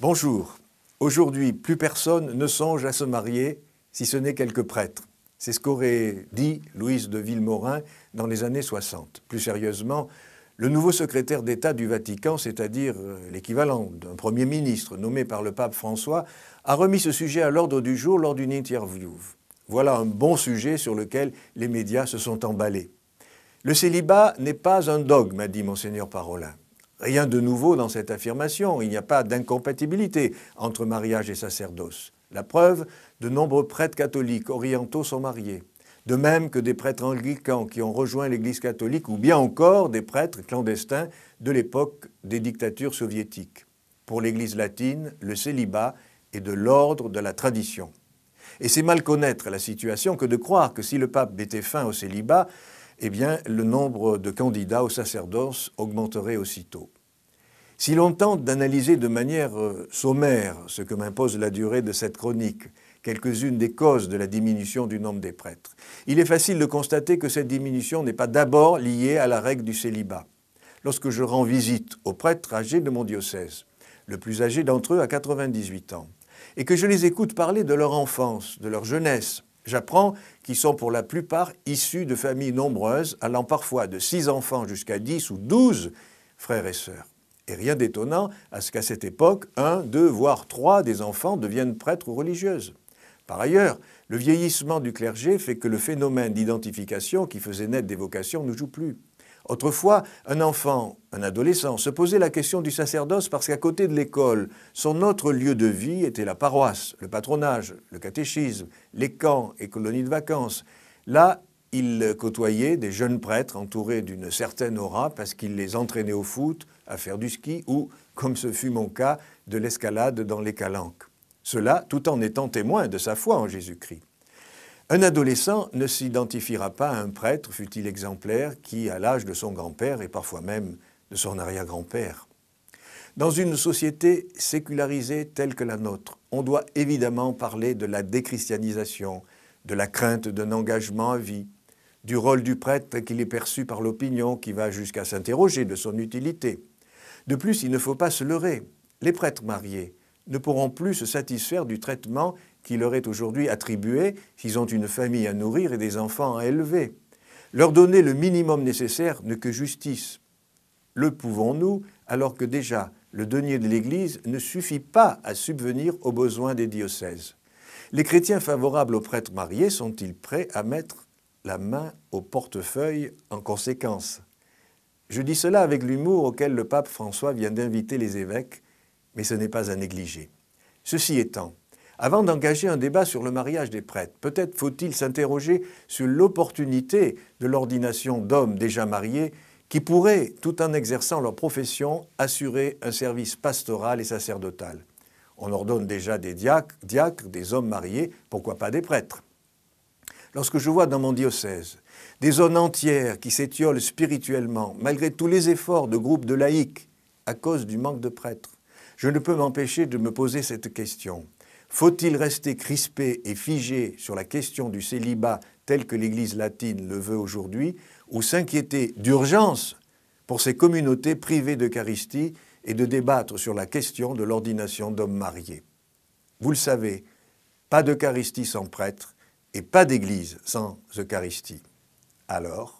Bonjour. Aujourd'hui, plus personne ne songe à se marier si ce n'est quelques prêtres. C'est ce qu'aurait dit Louise de Villemorin dans les années 60. Plus sérieusement, le nouveau secrétaire d'État du Vatican, c'est-à-dire euh, l'équivalent d'un Premier ministre nommé par le pape François, a remis ce sujet à l'ordre du jour lors d'une interview. Voilà un bon sujet sur lequel les médias se sont emballés. Le célibat n'est pas un dogme, a dit monseigneur Parolin. Rien de nouveau dans cette affirmation, il n'y a pas d'incompatibilité entre mariage et sacerdoce. La preuve, de nombreux prêtres catholiques orientaux sont mariés, de même que des prêtres anglicans qui ont rejoint l'Église catholique, ou bien encore des prêtres clandestins de l'époque des dictatures soviétiques. Pour l'Église latine, le célibat est de l'ordre de la tradition. Et c'est mal connaître la situation que de croire que si le pape mettait fin au célibat, eh bien, le nombre de candidats au sacerdoce augmenterait aussitôt. Si l'on tente d'analyser de manière euh, sommaire ce que m'impose la durée de cette chronique, quelques-unes des causes de la diminution du nombre des prêtres, il est facile de constater que cette diminution n'est pas d'abord liée à la règle du célibat. Lorsque je rends visite aux prêtres âgés de mon diocèse, le plus âgé d'entre eux a 98 ans, et que je les écoute parler de leur enfance, de leur jeunesse, J'apprends qu'ils sont pour la plupart issus de familles nombreuses, allant parfois de 6 enfants jusqu'à 10 ou 12 frères et sœurs. Et rien d'étonnant à ce qu'à cette époque, un, deux, voire trois des enfants deviennent prêtres ou religieuses. Par ailleurs, le vieillissement du clergé fait que le phénomène d'identification qui faisait naître des vocations ne joue plus. Autrefois, un enfant, un adolescent, se posait la question du sacerdoce parce qu'à côté de l'école, son autre lieu de vie était la paroisse, le patronage, le catéchisme, les camps et colonies de vacances. Là, il côtoyait des jeunes prêtres entourés d'une certaine aura parce qu'il les entraînait au foot, à faire du ski ou, comme ce fut mon cas, de l'escalade dans les calanques. Cela tout en étant témoin de sa foi en Jésus-Christ. Un adolescent ne s'identifiera pas à un prêtre, fut-il exemplaire, qui, à l'âge de son grand-père et parfois même de son arrière-grand-père. Dans une société sécularisée telle que la nôtre, on doit évidemment parler de la déchristianisation, de la crainte d'un engagement à vie, du rôle du prêtre qu'il est perçu par l'opinion qui va jusqu'à s'interroger de son utilité. De plus, il ne faut pas se leurrer. Les prêtres mariés ne pourront plus se satisfaire du traitement qui leur est aujourd'hui attribué s'ils ont une famille à nourrir et des enfants à élever. Leur donner le minimum nécessaire n'est que justice. Le pouvons-nous alors que déjà le denier de l'Église ne suffit pas à subvenir aux besoins des diocèses Les chrétiens favorables aux prêtres mariés sont-ils prêts à mettre la main au portefeuille en conséquence. Je dis cela avec l'humour auquel le pape François vient d'inviter les évêques, mais ce n'est pas à négliger. Ceci étant, avant d'engager un débat sur le mariage des prêtres, peut-être faut-il s'interroger sur l'opportunité de l'ordination d'hommes déjà mariés qui pourraient, tout en exerçant leur profession, assurer un service pastoral et sacerdotal. On ordonne déjà des diacres, des hommes mariés, pourquoi pas des prêtres lorsque je vois dans mon diocèse des zones entières qui s'étiolent spirituellement, malgré tous les efforts de groupes de laïcs, à cause du manque de prêtres, je ne peux m'empêcher de me poser cette question. Faut-il rester crispé et figé sur la question du célibat tel que l'Église latine le veut aujourd'hui, ou s'inquiéter d'urgence pour ces communautés privées d'Eucharistie et de débattre sur la question de l'ordination d'hommes mariés Vous le savez, pas d'Eucharistie sans prêtre, et pas d'Église sans Eucharistie, alors